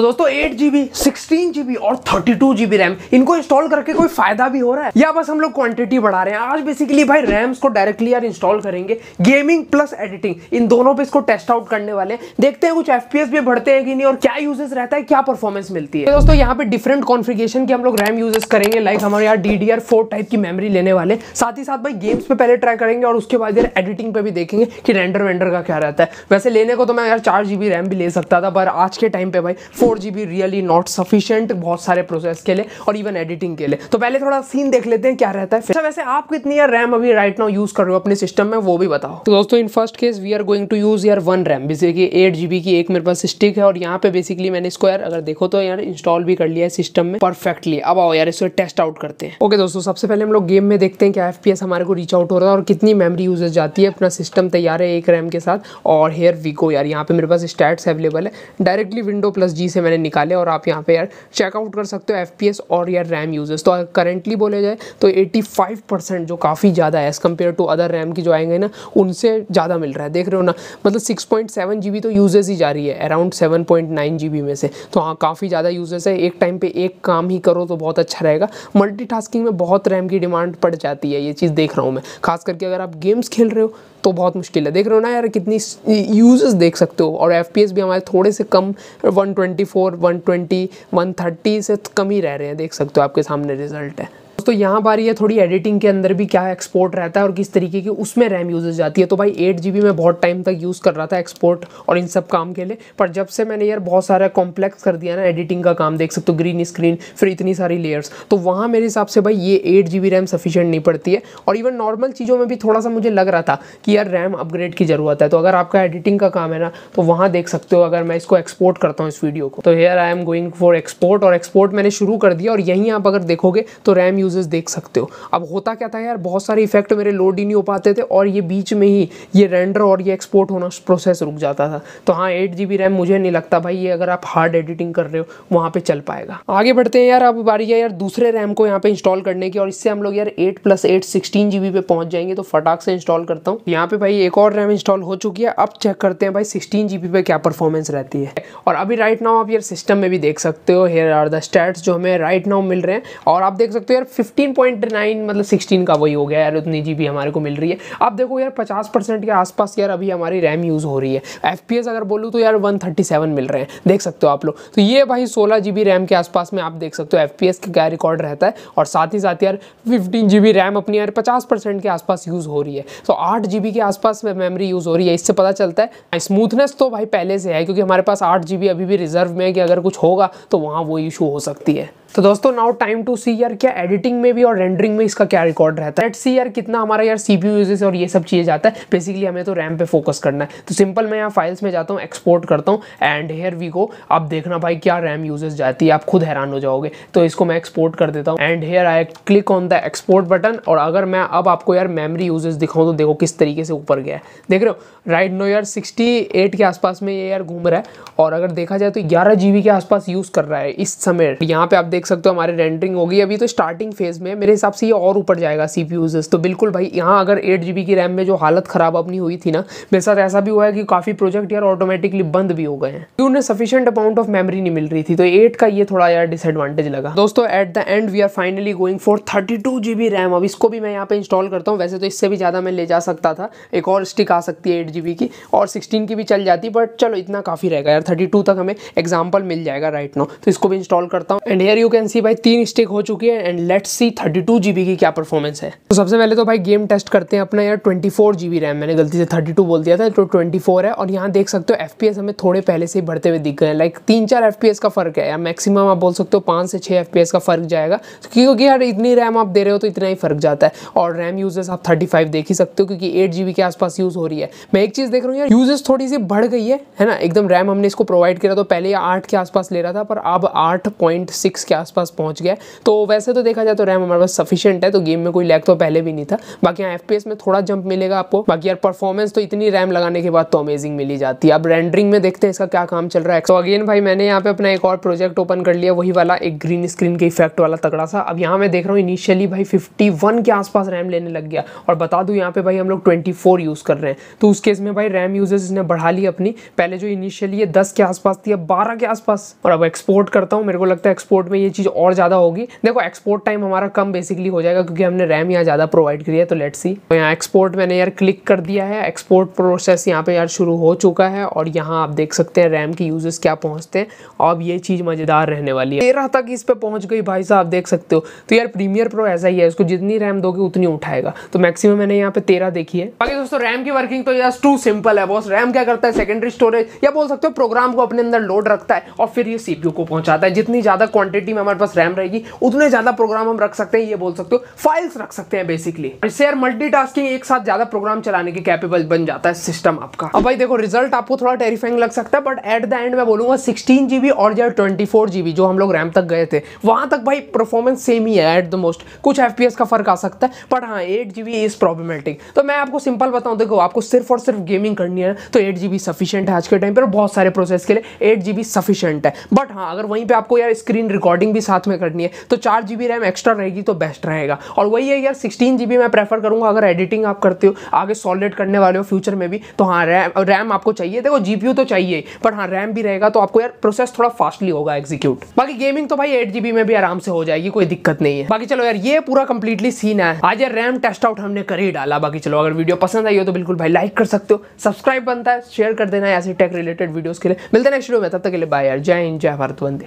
तो दोस्तों eight GB sixteen GB और थर्टी टू जीबी रैम इनको इंस्टॉल करके कोई फायदा भी हो रहा है या बस हम लोग क्वांटिटी बढ़ा रहे हैं आज बेसिकली भाई रैम्स को डायरेक्टली यार इंस्टॉल करेंगे गेमिंग प्लस एडिटिंग इन दोनों पे इसको टेस्ट आउट करने वाले हैं देखते हैं कुछ एफ भी बढ़ते हैं कि नहीं और क्या यूजेस रहता है क्या परफॉर्मेंस मिलती है तो दोस्तों यहाँ पे डिफरेंट कॉन्फिगेशन की हम लोग रैम यूजेस करेंगे लाइक हमारे यहाँ डी टाइप की मेमरी लेने वाले साथ ही साथ भाई गेम्स पे पहले ट्राई करेंगे और उसके बाद यार एडिटिंग पे भी देखेंगे कि रेंडर वेंडर का क्या रहता है वैसे लेने को तो मैं यार चार रैम भी ले सकता था पर आज के टाइम पे भाई four G B really not sufficient बहुत सारे प्रोसेस के लिए और इवन एडिटिंग के लिए तो पहले थोड़ा सीन देख लेते हैं क्या रहता है फिर अच्छा, वैसे आप कितनी यार रैम अभी राइट नाउ यूज कर रहे हो अपने सिस्टम में वो भी बताओ तो दोस्तों in first case we are going to use यार one RAM basically eight GB की एक मेरे पास स्टिक है और यहाँ पे बेसिकली मैंने इसको यार अगर देखो तो यार इंस्टॉल भी कर लिया है सिस्टम में परफेक्टली अब आओ यार इसको टेस्ट आउट करते हैं ओके दोस्तों सबसे पहले हम लोग गेम में देखते हैं क्या एफ हमारे को रीच आउट हो रहा है और कितनी मेमरी यूजेज जाती है अपना सिस्टम तैयार है एक रैम के साथ और हेयर वीको यार यहाँ पे मेरे पास स्टैट्स अवेलेबल है डायरेक्टली विंडो प्लस जी से से मैंने निकाले और आप यहाँ पे यार चेकआउट कर सकते हो एफ और यार रैम यूजेस तो करेंटली बोले जाए तो 85 परसेंट जो काफ़ी ज़्यादा है as compare to other RAM की जो आएंगे ना उनसे ज़्यादा मिल रहा है देख रहे हो ना मतलब सिक्स पॉइंट तो यूजेस ही जा रही है अराउंड सेवन पॉइंट में से तो हाँ काफ़ी ज़्यादा यूजेस है एक टाइम पर एक काम ही करो तो बहुत अच्छा रहेगा मल्टी में बहुत रैम की डिमांड पड़ जाती है ये चीज़ देख रहा हूँ मैं खास करके अगर आप गेम्स खेल रहे हो तो बहुत मुश्किल है देख रहे हो ना यार कितनी यूजेस देख सकते हो और एफ भी हमारे थोड़े से कम वन ट्वेंटी 120, 130 से कम ही रह रहे हैं देख सकते हो आपके सामने रिजल्ट है दोस्तों यहाँ बारी है थोड़ी एडिटिंग के अंदर भी क्या एक्सपोर्ट रहता है और किस तरीके की उसमें रैम यूजेज जाती है तो भाई एट जी मैं बहुत टाइम तक यूज़ कर रहा था एक्सपोर्ट और इन सब काम के लिए पर जब से मैंने यार बहुत सारा कॉम्प्लेक्स कर दिया ना एडिटिंग का काम देख सकते हो ग्रीन स्क्रीन फिर इतनी सारी लेयर्स तो वहाँ मेरे हिसाब से भाई ये एट जी रैम सफिशेंट नहीं पड़ती है और इवन नॉर्मल चीज़ों में भी थोड़ा सा मुझे लग रहा था कि यार रैम अपग्रेड की ज़रूरत है तो अगर आपका एडिटिंग का काम है ना तो वहाँ देख सकते हो अगर मैं इसको एक्सपोर्ट करता हूँ इस वीडियो को तो here I am going for export और एक्सपोर्ट मैंने शुरू कर दिया और यहीं आप अगर देखोगे तो रैम यूज यूजेस देख सकते हो अब होता क्या था यार बहुत सारे इफेक्ट मेरे लोड ही नहीं हो पाते थे और ये बीच में ही ये रेंडर और ये एक्सपोर्ट होना प्रोसेस रुक जाता था तो हाँ एट जी रैम मुझे नहीं लगता भाई ये अगर आप हार्ड एडिटिंग कर रहे हो वहाँ पर चल पाएगा आगे बढ़ते हैं यार अब बारी है यार दूसरे रैम को यहाँ पे इंस्टॉल करने की और इससे हम लोग यार eight plus eight sixteen G पे पहुँच जाएंगे तो फटाक से इंस्टॉल करता हूँ यहाँ पे भाई एक और रैम इंस्टॉल हो चुकी है अब चेक करते हैं भाई सिक्सटीन जी पे क्या परफॉर्मेंस रहती है और अभी राइट नाउ आप यार सिस्टम में भी देख सकते हो हेयर आर द स्टैट्स जो हमें राइट नाउ मिल रहे हैं और आप देख सकते हो यार फिफ्टीन पॉइंट नाइन मतलब सिक्सटीन का वही हो गया यार उतनी जी हमारे को मिल रही है आप देखो यार पचास परसेंट के आसपास यार अभी हमारी रैम यूज़ हो रही है एफ अगर बोलूँ तो यार वन मिल रहे हैं देख सकते हो आप लोग तो ये भाई सोलह जी रैम के आसपास में आप देख सकते हो एफ का क्या रिकॉर्ड रहता है और साथ ही साथ यार फिफ्टीन जी रैम अपनी यार पचास के आसपास यूज़ हो रही है तो आठ जी के आसपास में मेमरी यूज़ हो रही है इससे पता चलता है स्मूथनेस तो भाई पहले से है क्योंकि हमारे पास आठ जी अभी भी रिजर्व में है कि अगर कुछ होगा तो वहाँ वो इशू हो सकती है तो दोस्तों नाउ टाइम टू सी यार क्या एडिटिंग में भी और रेंडरिंग में इसका क्या रिकॉर्ड रहता है सी यार कितना हमारा यार सी यूजेस और ये सब चीज़ें जाता है बेसिकली हमें तो रैम पे फोकस करना है तो सिंपल मैं यहाँ फाइल्स में जाता हूँ एक्सपोर्ट करता हूँ एंड हेयर वी गो आप देखना भाई क्या रैम यूजेस जाती है आप खुद हैरान हो जाओगे तो इसको मैं एक्सपोर्ट कर देता हूँ and here I click on the export button और अगर मैं अब आपको यार मेमरी यूजेस दिखाऊँ तो देखो किस तरीके से ऊपर गया है देख रहे हो राइट नो यार सिक्सटी के आसपास में ये यार घूम रहा है और अगर देखा जाए तो ग्यारह के आसपास यूज़ कर रहा है इस समय यहाँ पे आप देख देख सकते हो हमारे रेंडरिंग होगी अभी तो स्टार्टिंग फेज में मेरे हिसाब से ये और ऊपर जाएगा सी तो बिल्कुल भाई यहाँ अगर एट की रैम में जो हालत ख़राब अपनी हुई थी ना मेरे साथ ऐसा भी हुआ है कि काफ़ी प्रोजेक्ट यार ऑटोमेटिकली बंद भी हो गए हैं तो उन्हें सफिशियंट अमाउंट ऑफ मेमोरी नहीं मिल रही थी तो एट का ये थोड़ा यार डिसएडवांटेज लगा दोस्तों at the end we are finally going for thirty two G B RAM अब इसको भी मैं यहाँ पे इंस्टॉल करता हूँ वैसे तो इससे भी ज़्यादा मैं ले जा सकता था एक और स्टिक आ सकती है एट जी की और सिक्सटीन की भी चल जाती बट चलो इतना काफ़ी रहेगा यार थर्टी तक हमें एग्जाम्पल मिल जाएगा राइट नो तो इसको भी इंस्टॉल करता हूँ and here you you can see भाई तीन स्टेक हो चुकी है and let's see thirty two G की क्या परफॉर्मेंस है तो सबसे पहले तो भाई गेम टेस्ट करते हैं अपना यार ट्वेंटी फोर जी रैम मैंने गलती से थर्टी टू बोल दिया था तो ट्वेंटी फोर है और यहाँ देख सकते हो एफ हमें थोड़े पहले से ही बढ़ते हुए दिख गए हैं लाइक तीन चार एफ का फर्क है या मैक्सिमम आप बोल सकते हो पाँच से छः एफ का फर्क जाएगा क्योंकि यार इतनी रैम आप दे रहे हो तो इतना ही फर्क जाता है और रैम यूजेस आप थर्टी देख ही सकते हो क्योंकि एट के आसपास यूज़ हो रही है मैं एक चीज़ देख रहा हूँ यार यूजेस थोड़ी सी बढ़ गई है है ना एकदम रैम हमने इसको प्रोवाइड किया तो पहले आठ के आसपास ले रहा था पर अब आठ पॉइंट सिक्स के आसपास पहुंच गया तो वैसे तो देखा जाए तो रैम हमारे पास सफिशियंट है तो गेम में कोई लैग तो पहले भी नहीं था बाकी यहाँ एफ में थोड़ा जंप मिलेगा आपको बाकी यार परफॉर्मेंस तो इतनी रैम लगाने के बाद तो अमेजिंग मिली जाती है अब रेंडरिंग में देखते हैं इसका क्या काम चल रहा है तो अगेन भाई मैंने यहाँ पे अपना एक और प्रोजेक्ट ओपन कर लिया वही वाला एक ग्रीन स्क्रीन के इफेक्ट वाला तगड़ा सा अब यहाँ मैं देख रहा हूँ इनिशियली भाई फिफ्टी के आसपास रैम लेने लग गया और बता दू यहाँ पे भाई हम लोग ट्वेंटी यूज़ कर रहे हैं तो उस केस में भाई रैम यूजर्स इसने बढ़ा ली अपनी पहले जो इनिशियली ये दस के आसपास थी अब बारह के आसपास और अब एक्सपोर्ट करता हूँ मेरे को लगता है एक्सपोर्ट में ये चीज़ और ज़्यादा होगी देखो एक्सपोर्ट टाइम हमारा कम बेसिकली हो जाएगा क्योंकि हमने रैम यहाँ ज़्यादा प्रोवाइड करी है तो लेट सी तो यहाँ एक्सपोर्ट मैंने यार क्लिक कर दिया है एक्सपोर्ट प्रोसेस यहाँ पे यार शुरू हो चुका है और यहाँ आप देख सकते हैं रैम के यूजेस क्या पहुँचते हैं अब ये चीज़ मज़ेदार रहने वाली है तेरह तक इस पर पहुँच गई भाई साहब देख सकते हो तो यार प्रीमियर प्रो ऐसा ही है इसको जितनी रैम दोगे उतनी उठाएगा तो मैक्सिमम मैंने यहाँ पे तेरह देखी है बाकी दोस्तों रैम की वर्किंग तो यार टू सिंपल है बॉस रैम क्या करता है सेकेंडरी स्टोरेज या बोल सकते हो प्रोग्राम को अपने अंदर लोड रखता है और फिर ये सीपीयू को पहुंचाता है जितनी ज़्यादा क्वांटिटी में हमारे पास रैम रहेगी उतने ज़्यादा प्रोग्राम हम रख सकते हैं ये बोल सकते हो फाइल्स रख सकते हैं बेसिकली इससे यार मल्टी एक साथ ज़्यादा प्रोग्राम चलाने के कैपेबल बन जाता है सिस्टम आपका अब भाई देखो रिजल्ट आपको थोड़ा टेरिफाइंग लग सकता है बट एट द एंड मैं बोलूंगा सिक्सटीन जीबी और जो ट्वेंटी जो हम लोग रैम तक गए थे वहां तक भाई परफॉर्मेंस सेम ही है एट द मोस्ट कुछ एफ का फर्क आ सकता है बट हाँ एट जीबी इज़ प्रॉब्लमेटिक तो मैं आपको सिंपल बताऊँ देखो आपको सिर्फ और सिर्फ गेमिंग करनी है तो एट जीबी सफिशियंट है आज के टाइम पर बहुत सारे प्रोसेस के लिए एट जीबी सफिशियंट है बट हाँ अगर वहीं पर आपको यार स्क्रीन रिकॉर्डिंग गेम भी साथ में करनी है तो चार जी रैम एक्स्ट्रा रहेगी तो बेस्ट रहेगा और वही है यार सिक्सटीन जी मैं प्रेफर करूँगा अगर एडिटिंग आप करते हो आगे सॉलिड करने वाले हो फ्यूचर में भी तो हाँ रैम रैम आपको चाहिए देखो जी तो चाहिए पर हाँ रैम भी रहेगा तो आपको यार प्रोसेस थोड़ा फास्टली होगा एग्जीक्यूट बाकी गेमिंग तो भाई एट में भी आराम से हो जाएगी कोई दिक्कत नहीं है बाकी चलो यार ये पूरा कंप्लीटली सीन है आज यार रैम टेस्ट आउट हमने कर ही डाला बाकी चलो अगर वीडियो पसंद आई हो तो बिल्कुल भाई लाइक कर सकते हो सब्सक्राइब बनता है शेयर कर देना ऐसे टेक रिलेटेड वीडियोस के लिए मिलते हैं नेक्स्ट वीडियो में तब तक के लिए बाय यार जय हिंद जय भारत वंदे